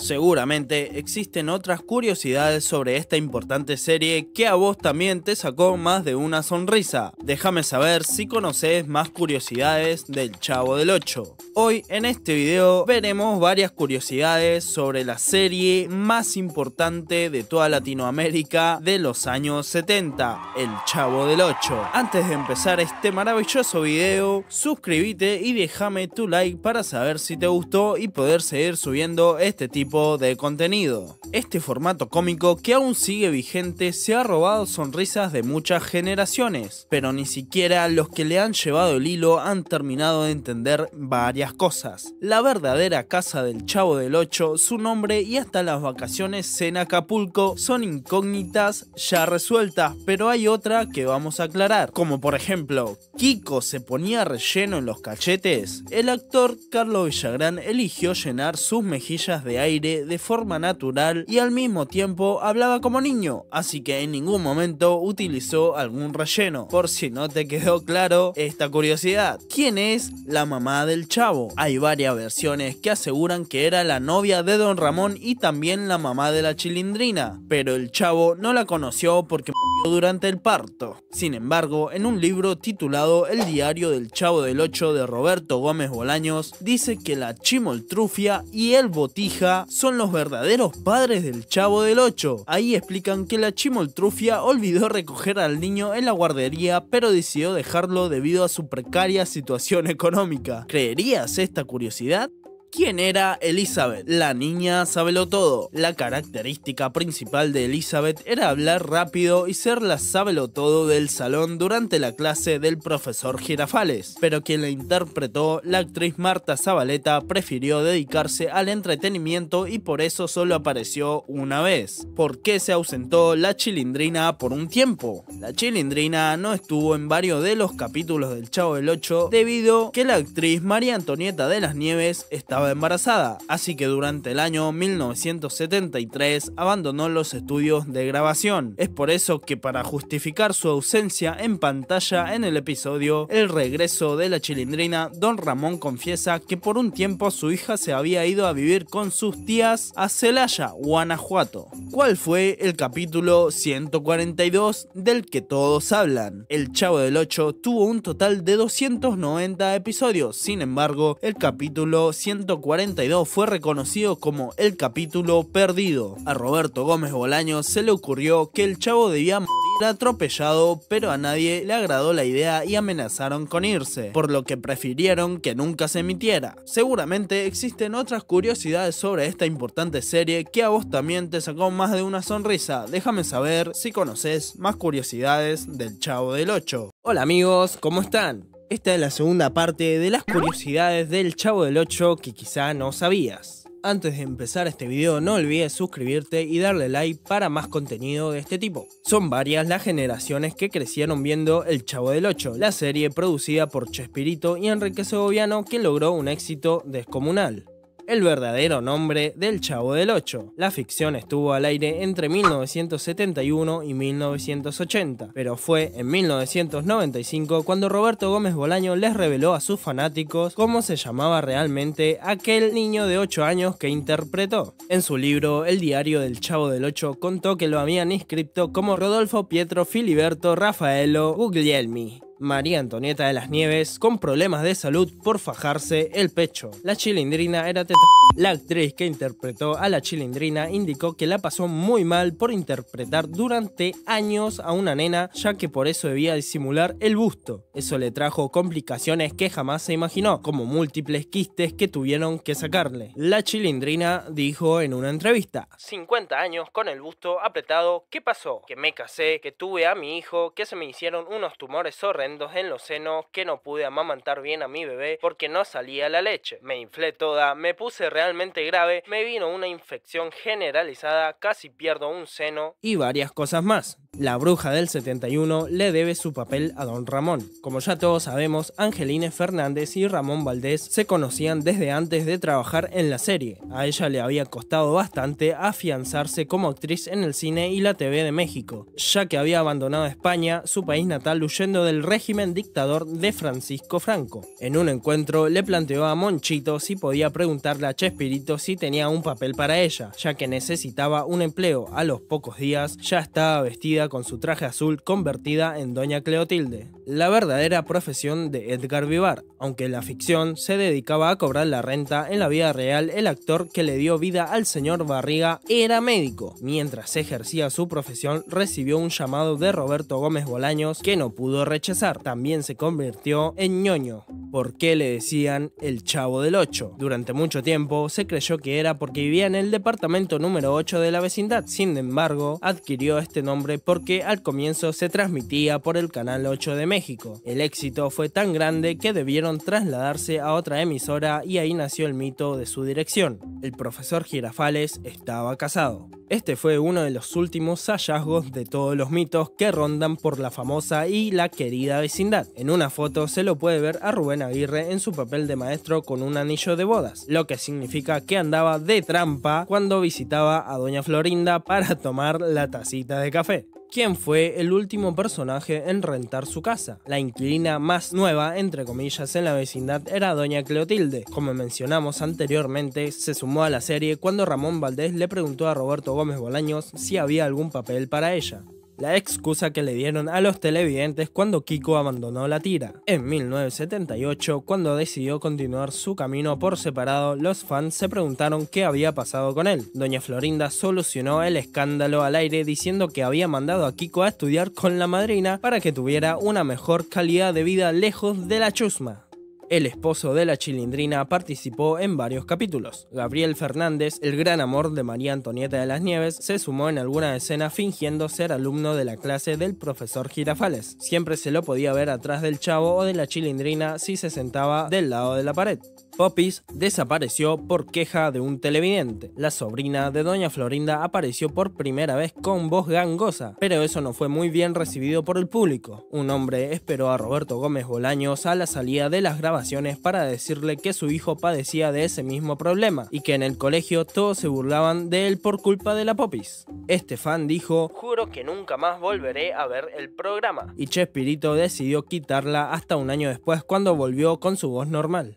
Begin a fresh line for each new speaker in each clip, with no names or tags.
Seguramente existen otras curiosidades sobre esta importante serie que a vos también te sacó más de una sonrisa. Déjame saber si conoces más curiosidades del Chavo del 8. Hoy en este video veremos varias curiosidades sobre la serie más importante de toda Latinoamérica de los años 70, El Chavo del 8. Antes de empezar este maravilloso video, suscríbete y déjame tu like para saber si te gustó y poder seguir subiendo este tipo de contenido. Este formato cómico que aún sigue vigente se ha robado sonrisas de muchas generaciones, pero ni siquiera los que le han llevado el hilo han terminado de entender varias cosas. La verdadera casa del Chavo del 8 su nombre y hasta las vacaciones en Acapulco son incógnitas ya resueltas, pero hay otra que vamos a aclarar, como por ejemplo, Kiko se ponía relleno en los cachetes. El actor Carlos Villagrán eligió llenar sus mejillas de aire de forma natural y al mismo tiempo hablaba como niño, así que en ningún momento utilizó algún relleno. Por si no te quedó claro esta curiosidad, ¿quién es la mamá del chavo? Hay varias versiones que aseguran que era la novia de Don Ramón y también la mamá de la chilindrina, pero el chavo no la conoció porque murió durante el parto. Sin embargo, en un libro titulado El diario del chavo del 8 de Roberto Gómez Bolaños, dice que la chimoltrufia y el botija son los verdaderos padres del Chavo del 8. Ahí explican que la chimoltrufia olvidó recoger al niño en la guardería pero decidió dejarlo debido a su precaria situación económica. ¿Creerías esta curiosidad? ¿Quién era Elizabeth? La niña sabelo todo. La característica principal de Elizabeth era hablar rápido y ser la sabelo todo del salón durante la clase del profesor Girafales. Pero quien la interpretó, la actriz Marta Zabaleta, prefirió dedicarse al entretenimiento y por eso solo apareció una vez. ¿Por qué se ausentó la chilindrina por un tiempo? La chilindrina no estuvo en varios de los capítulos del Chavo del 8 debido que la actriz María Antonieta de las Nieves estaba embarazada, así que durante el año 1973 abandonó los estudios de grabación. Es por eso que para justificar su ausencia en pantalla en el episodio El regreso de la chilindrina, Don Ramón confiesa que por un tiempo su hija se había ido a vivir con sus tías a Celaya, Guanajuato. ¿Cuál fue el capítulo 142 del que todos hablan? El Chavo del 8 tuvo un total de 290 episodios, sin embargo, el capítulo 142 42 fue reconocido como el capítulo perdido. A Roberto Gómez Bolaño se le ocurrió que el chavo debía morir atropellado, pero a nadie le agradó la idea y amenazaron con irse, por lo que prefirieron que nunca se emitiera. Seguramente existen otras curiosidades sobre esta importante serie que a vos también te sacó más de una sonrisa. Déjame saber si conoces más curiosidades del Chavo del 8. Hola amigos, ¿cómo están? Esta es la segunda parte de las curiosidades del Chavo del 8 que quizá no sabías. Antes de empezar este video no olvides suscribirte y darle like para más contenido de este tipo. Son varias las generaciones que crecieron viendo El Chavo del 8, la serie producida por Chespirito y Enrique Segoviano que logró un éxito descomunal el verdadero nombre del Chavo del Ocho. La ficción estuvo al aire entre 1971 y 1980, pero fue en 1995 cuando Roberto Gómez Bolaño les reveló a sus fanáticos cómo se llamaba realmente aquel niño de 8 años que interpretó. En su libro El diario del Chavo del Ocho contó que lo habían inscripto como Rodolfo Pietro Filiberto Rafaelo Guglielmi, María Antonieta de las Nieves con problemas de salud por fajarse el pecho. La chilindrina era teta. La actriz que interpretó a la chilindrina indicó que la pasó muy mal por interpretar durante años a una nena, ya que por eso debía disimular el busto. Eso le trajo complicaciones que jamás se imaginó, como múltiples quistes que tuvieron que sacarle. La chilindrina dijo en una entrevista: 50 años con el busto apretado, ¿qué pasó? Que me casé, que tuve a mi hijo, que se me hicieron unos tumores horribles en los senos que no pude amamantar bien a mi bebé porque no salía la leche. Me inflé toda, me puse realmente grave, me vino una infección generalizada, casi pierdo un seno y varias cosas más. La Bruja del 71 le debe su papel a Don Ramón. Como ya todos sabemos, Angeline Fernández y Ramón Valdés se conocían desde antes de trabajar en la serie. A ella le había costado bastante afianzarse como actriz en el cine y la TV de México, ya que había abandonado España, su país natal, huyendo del régimen dictador de Francisco Franco. En un encuentro le planteó a Monchito si podía preguntarle a Chespirito si tenía un papel para ella, ya que necesitaba un empleo. A los pocos días ya estaba vestida con su traje azul convertida en Doña Cleotilde, la verdadera profesión de Edgar Vivar, aunque en la ficción se dedicaba a cobrar la renta, en la vida real el actor que le dio vida al señor Barriga era médico. Mientras ejercía su profesión recibió un llamado de Roberto Gómez Bolaños que no pudo rechazar, también se convirtió en ñoño por qué le decían el Chavo del 8. Durante mucho tiempo se creyó que era porque vivía en el departamento número 8 de la vecindad, sin embargo adquirió este nombre porque al comienzo se transmitía por el Canal 8 de México. El éxito fue tan grande que debieron trasladarse a otra emisora y ahí nació el mito de su dirección. El profesor Girafales estaba casado. Este fue uno de los últimos hallazgos de todos los mitos que rondan por la famosa y la querida vecindad. En una foto se lo puede ver a Rubén Aguirre en su papel de maestro con un anillo de bodas, lo que significa que andaba de trampa cuando visitaba a Doña Florinda para tomar la tacita de café. ¿Quién fue el último personaje en rentar su casa. La inquilina más nueva, entre comillas, en la vecindad era Doña Cleotilde. Como mencionamos anteriormente, se sumó a la serie cuando Ramón Valdés le preguntó a Roberto Gómez Bolaños si había algún papel para ella la excusa que le dieron a los televidentes cuando Kiko abandonó la tira. En 1978, cuando decidió continuar su camino por separado, los fans se preguntaron qué había pasado con él. Doña Florinda solucionó el escándalo al aire diciendo que había mandado a Kiko a estudiar con la madrina para que tuviera una mejor calidad de vida lejos de la chusma. El esposo de la chilindrina participó en varios capítulos. Gabriel Fernández, el gran amor de María Antonieta de las Nieves, se sumó en alguna escena fingiendo ser alumno de la clase del profesor Girafales. Siempre se lo podía ver atrás del chavo o de la chilindrina si se sentaba del lado de la pared. Popis desapareció por queja de un televidente. La sobrina de Doña Florinda apareció por primera vez con voz gangosa, pero eso no fue muy bien recibido por el público. Un hombre esperó a Roberto Gómez Bolaños a la salida de las grabaciones para decirle que su hijo padecía de ese mismo problema y que en el colegio todos se burlaban de él por culpa de la Popis. Este fan dijo, juro que nunca más volveré a ver el programa. Y Chespirito decidió quitarla hasta un año después cuando volvió con su voz normal.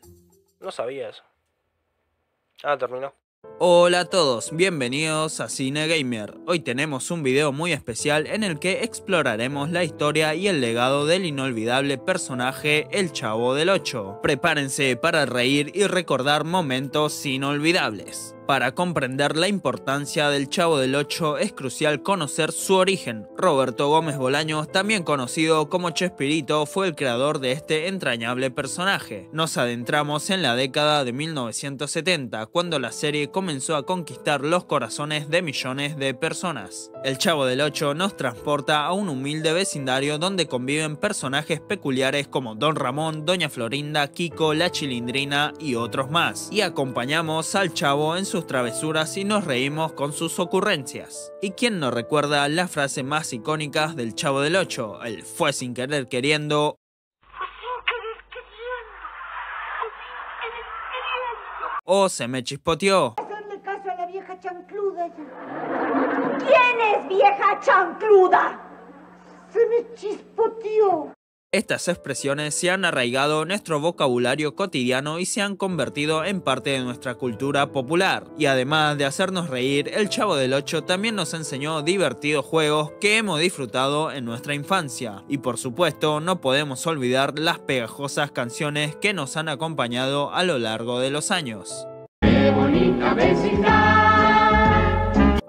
No sabías. Ah, terminó. Hola a todos, bienvenidos a Cine Gamer. Hoy tenemos un video muy especial en el que exploraremos la historia y el legado del inolvidable personaje El Chavo del 8. Prepárense para reír y recordar momentos inolvidables. Para comprender la importancia del Chavo del 8 es crucial conocer su origen. Roberto Gómez Bolaños, también conocido como Chespirito, fue el creador de este entrañable personaje. Nos adentramos en la década de 1970, cuando la serie comenzó comenzó a conquistar los corazones de millones de personas. El Chavo del Ocho nos transporta a un humilde vecindario donde conviven personajes peculiares como Don Ramón, Doña Florinda, Kiko, La Chilindrina y otros más. Y acompañamos al Chavo en sus travesuras y nos reímos con sus ocurrencias. ¿Y quién no recuerda la frase más icónicas del Chavo del Ocho? El fue sin querer queriendo o oh, se me chispoteó. ¡Es vieja chancluda? Se me Estas expresiones se han arraigado en nuestro vocabulario cotidiano y se han convertido en parte de nuestra cultura popular. Y además de hacernos reír, el Chavo del 8 también nos enseñó divertidos juegos que hemos disfrutado en nuestra infancia. Y por supuesto, no podemos olvidar las pegajosas canciones que nos han acompañado a lo largo de los años. ¡Qué bonita vecindad!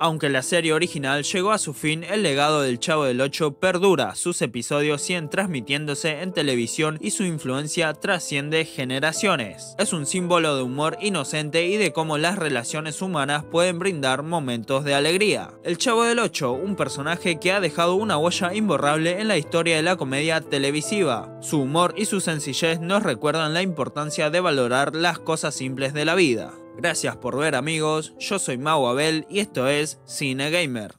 Aunque la serie original llegó a su fin, el legado del Chavo del 8 perdura, sus episodios siguen transmitiéndose en televisión y su influencia trasciende generaciones. Es un símbolo de humor inocente y de cómo las relaciones humanas pueden brindar momentos de alegría. El Chavo del 8, un personaje que ha dejado una huella imborrable en la historia de la comedia televisiva. Su humor y su sencillez nos recuerdan la importancia de valorar las cosas simples de la vida. Gracias por ver amigos, yo soy Mau Abel y esto es Cine Gamer.